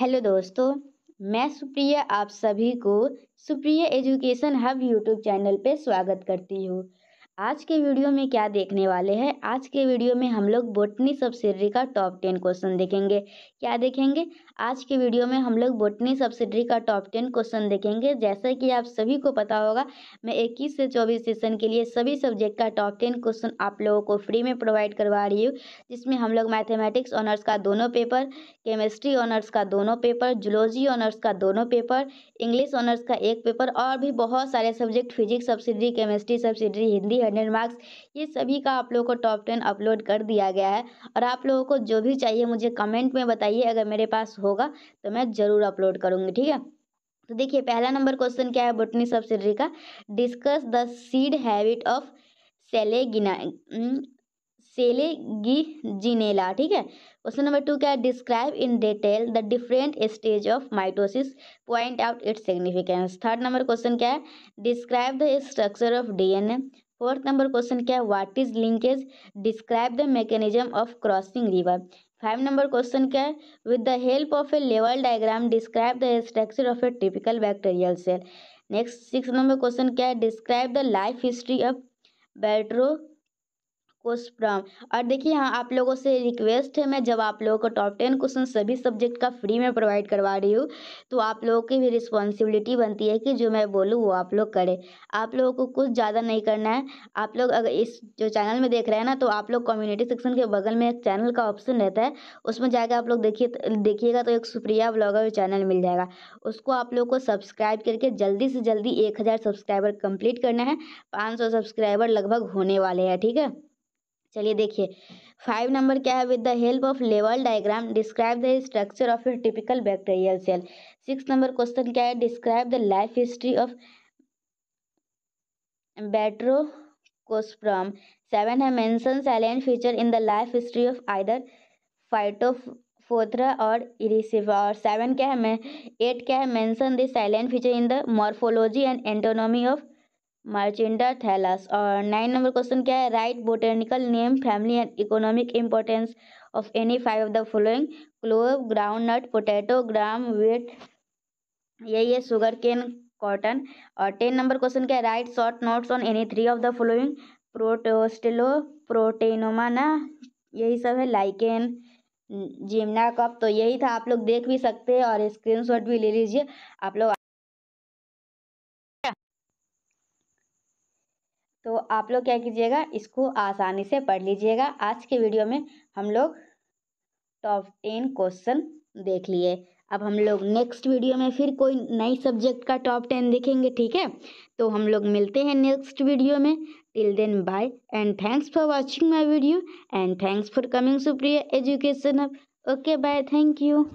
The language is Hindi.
हेलो दोस्तों मैं सुप्रिया आप सभी को Supriya education hub YouTube channel पे स्वागत करती हूँ आज के वीडियो में क्या देखने वाले हैं आज के वीडियो में हम लोग बोटनी सब का टॉप टेन क्वेश्चन देखेंगे क्या देखेंगे आज के वीडियो में हम लोग बोटनी सब्सिडरी का टॉप टेन क्वेश्चन देखेंगे जैसा कि आप सभी को पता होगा मैं इक्कीस से चौबीस सेशन के लिए सभी सब्जेक्ट का टॉप टेन क्वेश्चन आप लोगों को फ्री में प्रोवाइड करवा रही हूँ जिसमें हम लोग मैथेमेटिक्स ऑनर्स का दोनों पेपर केमिस्ट्री ऑनर्स का दोनों पेपर जुलॉजी ऑनर्स का दोनों पेपर इंग्लिश ऑनर्स का एक पेपर और भी बहुत सारे subject physics subsidiary chemistry subsidiary Hindi three hundred marks ये सभी का आप लोगों को टॉप टेन अपलोड कर दिया गया है और आप लोगों को जो भी चाहिए मुझे कमेंट में बताइए अगर मेरे पास होगा तो मैं ज़रूर अपलोड करूँगी ठीक है तो देखिए पहला नंबर क्वेश्चन क्या है बोटनी सब्सिडरी का discuss the seed habit of सेलेगिना सेलेगिजिनेला ठीक है क्वेश्चन नंबर टू क्या है describe in detail the different stage of mitosis point out its significance third number question क्या है describe the structure of DNA fourth number question क्या है what is linkage describe the mechanism of crossing over five number question क्या है with the help of a लेवल diagram describe the structure of a typical bacterial cell next six number question क्या है describe the life history of batrachospermum और देखिए हाँ आप लोगों से रिक्वेस्ट है मैं जब आप लोगों को टॉप टेन क्वेश्चन सभी सब्जेक्ट का फ्री में प्रोवाइड करवा रही हूँ तो आप लोगों की भी रिस्पॉन्सिबिलिटी बनती है कि जो मैं बोलूँ वो आप लोग करें आप लोगों को कुछ ज़्यादा नहीं करना है आप लोग अगर इस जो चैनल में देख रहे हैं ना तो आप लोग कम्युनिटी सेक्शन के बगल में एक चैनल का ऑप्शन रहता है उसमें जाकर आप लोग देखिए देखिएगा तो एक सुप्रिया ब्लॉगर चैनल मिल जाएगा उसको आप लोग को सब्सक्राइब करके जल्दी से जल्दी एक हज़ार सब्सक्राइबर कंप्लीट करना है पाँच सौ सब्सक्राइबर लगभग होने वाले हैं ठीक है चलिए देखिए फाइव नंबर क्या है विद द हेल्प ऑफ लेवल diagram describe the structure of a typical bacterial cell six number question क्या है describe the life history of batrachospermum seven है mention salient feature in the life history of either phytophthora और इरिसिवा और सेवन क्या है एट क्या है mention this salient feature in the morphology and anatomy of marchantia thallus और नाइन नंबर क्वेश्चन क्या है write botanical name family and economic importance of any five of the following clove ground nut potato gram wheat यही है शुगर केन कॉटन और टेन नंबर क्वेश्चन क्या है write short notes on any three of the following protostele protonema ना यही सब है लाइकेन जिमना कप तो यही था आप लोग देख भी सकते हैं और स्क्रीनशॉट भी ले लीजिए आप लोग तो आप लोग क्या कीजिएगा इसको आसानी से पढ़ लीजिएगा आज के वीडियो में हम लोग टॉप टेन क्वेश्चन देख लिए अब हम लोग नेक्स्ट वीडियो में फिर कोई नई सब्जेक्ट का टॉप टेन देखेंगे ठीक है तो हम लोग मिलते हैं नेक्स्ट वीडियो में till then bye and thanks for watching my video and thanks for coming Supriya education अब ओके बाय थैंक यू